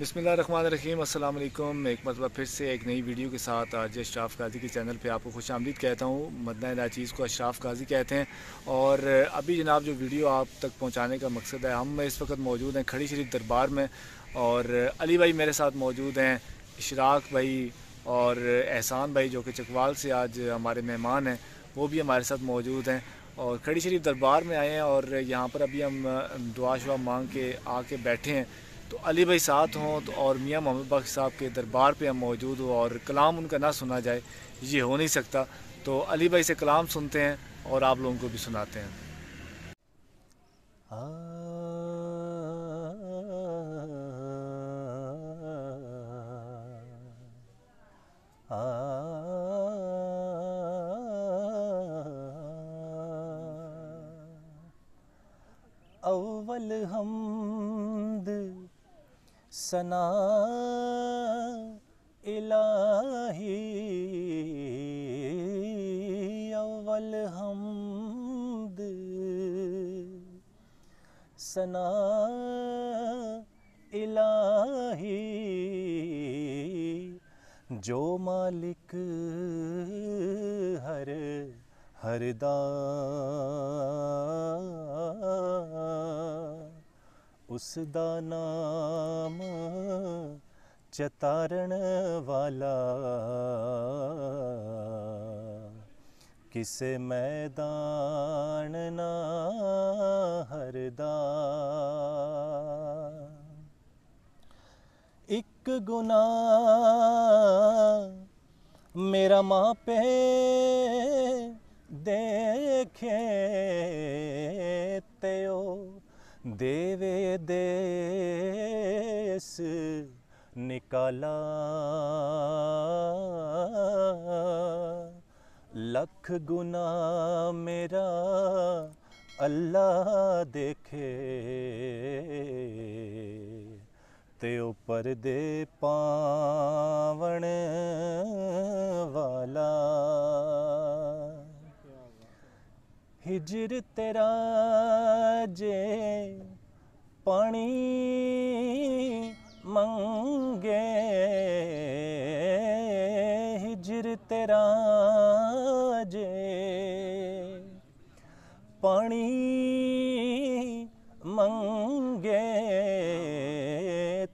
बसमीम अल्लाम एक मरतबा फिर से एक नई वीडियो के साथ आज अशराफ़ गाज़ी के चैनल पे आपको खुश आमदीद कहता हूँ मदना नाचीज़ को अशराफ़ गाज़ी कहते हैं और अभी जनाब जो वीडियो आप तक पहुँचाने का मकसद है हम इस वक्त मौजूद हैं खड़ी शरीफ दरबार में और अली भाई मेरे साथ मौजूद हैं इशराक भाई और एहसान भाई जो कि चकवाल से आज हमारे मेहमान हैं वो भी हमारे साथ मौजूद हैं और खड़ी शरीफ दरबार में आए हैं और यहाँ पर अभी हम दुआ शुआ मांग के आके बैठे हैं तो अली भाई साथ हों तो और मियाँ मोहम्मद बख्श साहब के दरबार पे हम मौजूद हो और कलाम उनका ना सुना जाए ये हो नहीं सकता तो अली भाई से कलाम सुनते हैं और आप लोगों को भी सुनाते हैं सना इलाही अव्वल हम सना इलाही जो मालिक हर हरदा ਉਸ ਦਾ ਨਾਮ ਚਤਾਰਣ ਵਾਲਾ ਕਿਸੇ ਮੈਦਾਨ ਨਾ ਹਰਦਾ ਇੱਕ ਗੁਨਾ ਮੇਰਾ ਮਾਪੇ ਦੇਖੇ ਦੇਸ ਨਿਕਾਲਾ ਲੱਖ ਗੁਨਾ ਮੇਰਾ ਅੱਲਾ ਦੇਖੇ ਤੇ ਉਪਰ ਦੇ ਪਾਵਣ ਵਾਲਾ ਹਿਜਰ ਤੇਰਾ ਜੇ ਪਾਣੀ ਮੰਗੇ ਹਿਜਰ ਤੇਰਾ ਜੇ ਪਾਣੀ ਮੰਗੇ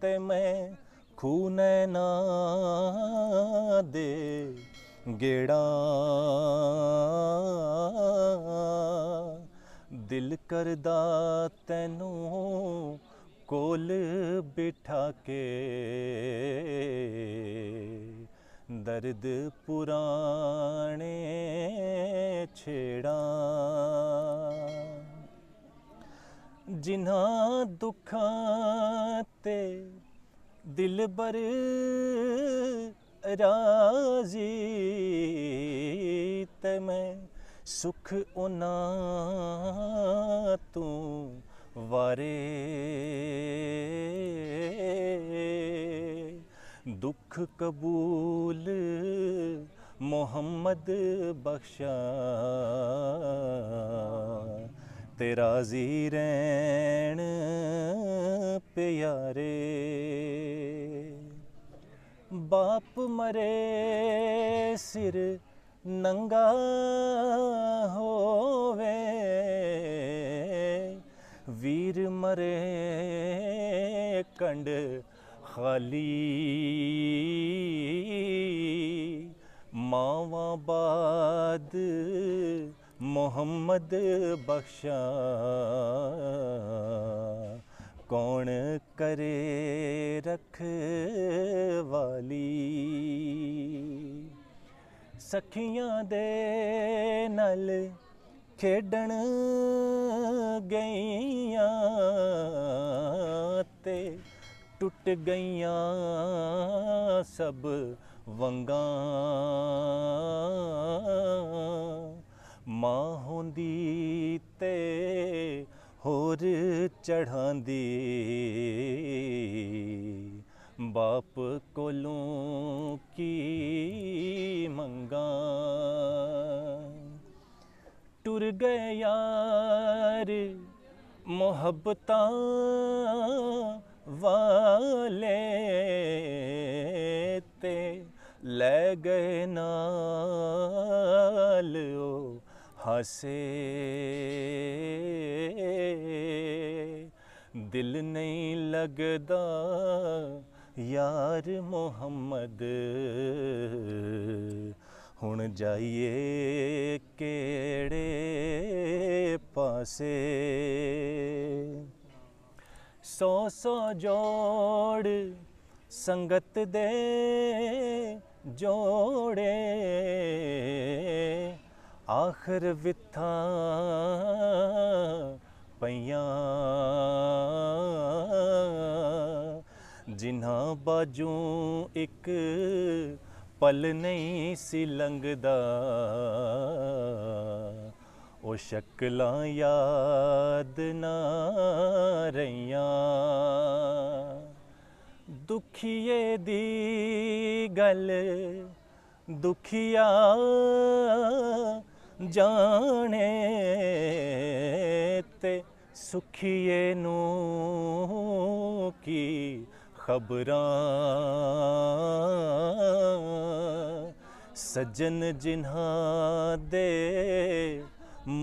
ਤੇ ਮੈਂ ਖੂਨ ਨਾ ਦੇ ਗੇੜਾ ਦਿਲ ਕਰਦਾ ਤੈਨੂੰ ਕੋਲ ਬਿਠਾ ਕੇ ਦਰਦ ਪੁਰਾਣੇ ਛੇੜਾਂ ਜਿਨ੍ਹਾਂ ਦੁੱਖਾਂ ਤੇ ਦਿਲ ਬਰ ਰਾਜ਼ੀ ਤੇ ਮੈਂ ਸੁਖ ਉਹਨਾਂ ਤੂੰ ਵਾਰੇ ਦੁੱਖ ਕਬੂਲ ਮੁਹੰਮਦ ਬਖਸ਼ਾ ਤੇਰਾ ਰਾਜ਼ੀ ਪਿਆਰੇ ਬਾਪ ਮਰੇ ਸਿਰ ਨੰਗਾ ਹੋਵੇ ਵੀਰ ਮਰੇ ਕੰਡ ਖਾਲੀ ਮਾਵਾ ਬਾਦ ਮੁਹੰਮਦ ਬਖਸ਼ਾ ਕੌਣ ਕਰੇ ਰਖ ਵਾਲੀ ਸਖੀਆਂ ਦੇ ਨਾਲ ਖੇਡਣ ਗਈਆਂ ਤੇ ਟੁੱਟ ਗਈਆਂ ਸਭ ਵੰਗਾਂ ਮਾਂ ਹੁੰਦੀ ਤੇ ਹੋਰ ਚੜਾਂਦੀ ਬਾਪ ਕੋਲੋਂ गए मोहब्बत वाले ते ले गए नाल हसे दिल नहीं लगदा यार मोहम्मद ਹੁਣ ਜਾਈਏ ਕਿਹੜੇ ਪਾਸੇ ਸੋ ਸੋ ਜੋੜ ਸੰਗਤ ਦੇ ਜੋੜੇ ਆਖਰ ਵਿਥਾ ਪਈਆਂ ਜਿਨ੍ਹਾਂ ਬਾਜੂ ਇੱਕ ਪਲ ਨਹੀਂ ਸੀ ਲੰਘਦਾ ਉਹ ਸ਼ਕਲਾਂ ਯਾਦ ਨਾ ਰਹੀਆਂ ਦੁਖੀਏ ਦੀ ਗੱਲ ਦੁਖੀਆ ਜਾਣੇ ਤੇ ਸੁਖੀਏ ਨੂੰ ਕੀ खबर सजन जिन्हा दे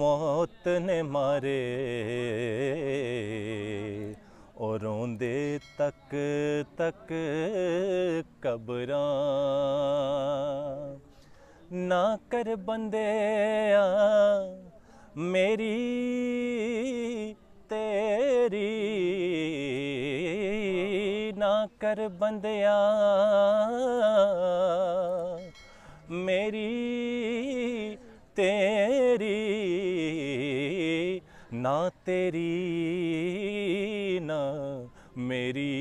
मौत ने मारे और रोंदे तक तक कबर ना कर बंदे मेरी तेरी ਕਰ ਬੰਦਿਆ ਮੇਰੀ ਤੇਰੀ ਨਾ ਤੇਰੀ ਨਾ ਮੇਰੀ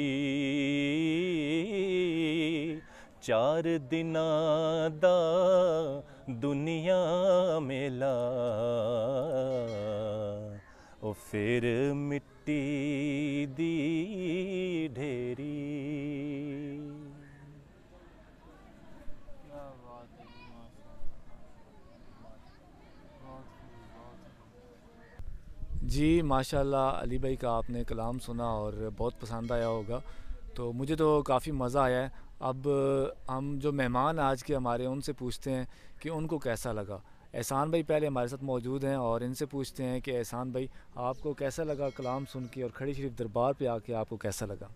ਚਾਰ ਦਿਨਾਂ ਦਾ ਦੁਨੀਆ ਮੇਲਾ ਉਹ ਫਿਰ ਮਿੱਟੀ ਦੀ ਢੇਰੀ जी माशाल्लाह अली भाई का आपने कलाम सुना और बहुत पसंद आया होगा तो मुझे तो काफ़ी मज़ा आया है अब हम जो मेहमान आज के हमारे उनसे पूछते हैं कि उनको कैसा लगा एहसान भाई पहले हमारे साथ मौजूद हैं और इनसे पूछते हैं कि एहसान भाई आपको कैसा लगा कलाम सुन के और खड़ी शरीफ दरबार पे आके आपको कैसा लगा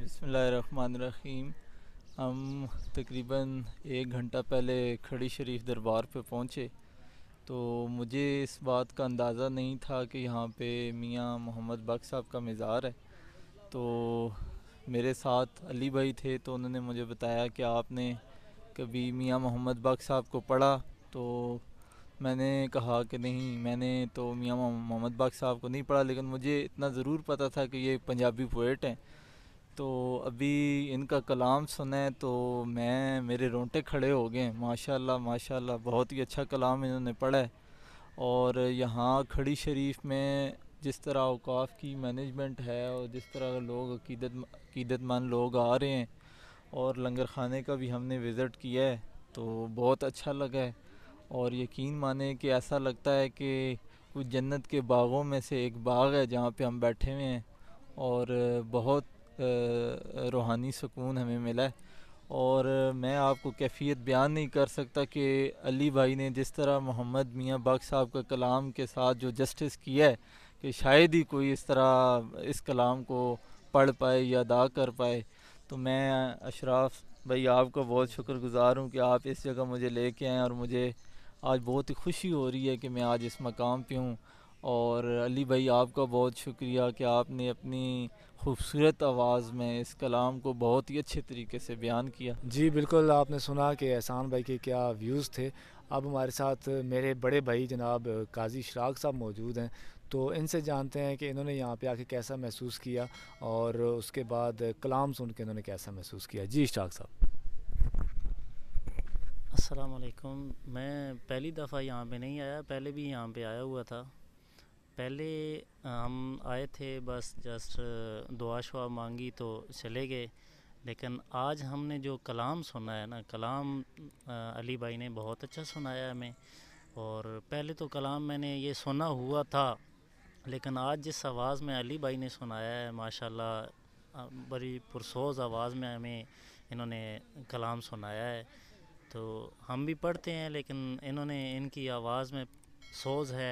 बसमीम हम तकरीबन एक घंटा पहले खड़ी शरीफ दरबार पे पहुँचे तो मुझे इस बात का अंदाज़ा नहीं था कि यहाँ पे मियाँ मोहम्मद बक साहब का मज़ार है तो मेरे साथ अली भाई थे तो उन्होंने मुझे बताया कि आपने कभी मियाँ मोहम्मद बक साहब को पढ़ा तो मैंने कहा कि नहीं मैंने तो मियाँ मोहम्मद बक साहब को नहीं पढ़ा लेकिन मुझे इतना ज़रूर पता था कि ये पंजाबी पोइट हैं तो अभी इनका कलाम सुने तो मैं मेरे रोंटे खड़े हो गए माशाल्लाह माशाल्लाह बहुत ही अच्छा कलाम इन्होंने पढ़ा है और यहाँ खड़ी शरीफ में जिस तरह अवकाफ़ की मैनेजमेंट है और जिस तरह लोग अकीदत अकीदतमंद लोग आ रहे हैं और लंगर खाने का भी हमने विज़िट किया है तो बहुत अच्छा लगा है और यकीन माने कि ऐसा लगता है कि कुछ जन्नत के बागों में से एक बाग है जहाँ पे हम बैठे हुए हैं और बहुत रूहानी सुकून हमें मिला है और मैं आपको कैफियत बयान नहीं कर सकता कि अली भाई ने जिस तरह मोहम्मद मियाँ बाग साहब का कलाम के साथ जो जस्टिस किया है कि शायद ही कोई इस तरह इस कलाम को पढ़ पाए या अदा कर पाए तो मैं अशराफ भाई आपका बहुत शुक्रगुजार हूँ कि आप इस जगह मुझे लेके आएँ और मुझे आज बहुत ही खुशी हो रही है कि मैं आज इस मकाम पे हूँ और अली भाई आपका बहुत शुक्रिया कि आपने अपनी खूबसूरत आवाज़ में इस कलाम को बहुत ही अच्छे तरीके से बयान किया जी बिल्कुल आपने सुना कि एहसान भाई के क्या व्यूज़ थे अब हमारे साथ मेरे बड़े भाई जनाब काजी शराग साहब मौजूद हैं तो इनसे जानते हैं कि इन्होंने यहाँ पे आके कैसा महसूस किया और उसके बाद कलाम सुन के इन्होंने कैसा महसूस किया जी शराख साहब असलकुम मैं पहली दफ़ा यहाँ पे नहीं आया पहले भी यहाँ पे आया हुआ था पहले हम आए थे बस जस्ट दुआ शुआ मांगी तो चले गए लेकिन आज हमने जो कलाम सुना है ना कलाम अली भाई ने बहुत अच्छा सुनाया हमें और पहले तो कलाम मैंने ये सुना हुआ था लेकिन आज जिस आवाज़ में अली भाई ने सुनाया है माशाल्लाह बड़ी पुरसोज आवाज़ में हमें इन्होंने कलाम सुनाया है तो हम भी पढ़ते हैं लेकिन इन्होंने इनकी आवाज़ में सोज है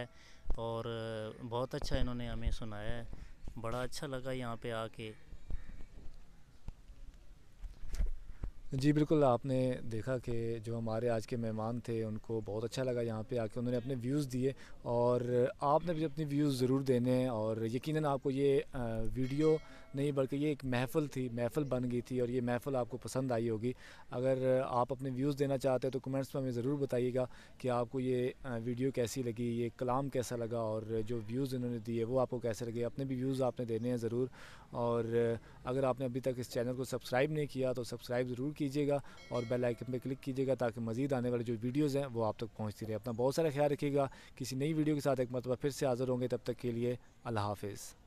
और बहुत अच्छा इन्होंने हमें सुनाया है बड़ा अच्छा लगा यहाँ पे आके जी बिल्कुल आपने देखा कि जो हमारे आज के मेहमान थे उनको बहुत अच्छा लगा यहाँ पे आके उन्होंने अपने व्यूज़ दिए और आपने भी अपने व्यूज़ ज़रूर देने हैं और यकीनन आपको ये वीडियो नहीं बल्कि ये एक महफ़ल थी महफ़ल बन गई थी और ये महफ़ल आपको पसंद आई होगी अगर आप अपने व्यूज़ देना चाहते हैं तो कमेंट्स में हमें ज़रूर बताइएगा कि आपको ये वीडियो कैसी लगी ये कलाम कैसा लगा और जो व्यूज़ इन्होंने दिए वो आपको कैसे लगे अपने भी व्यूज़ आपने देने हैं ज़रूर और अगर आपने अभी तक इस चैनल को सब्सक्राइब नहीं किया तो सब्सक्राइब ज़रूर कीजिएगा और बेल आइकन पर क्लिक कीजिएगा ताकि मज़ीद आने वाले जो वीडियोज़ हैं वो आप तक पहुँचती रहे अपना बहुत सारा ख्याल रखिएगा किसी नई वीडियो के साथ एक मरतबा फिर से हाज़िर होंगे तब तक के लिए अल्लाह हाफिज़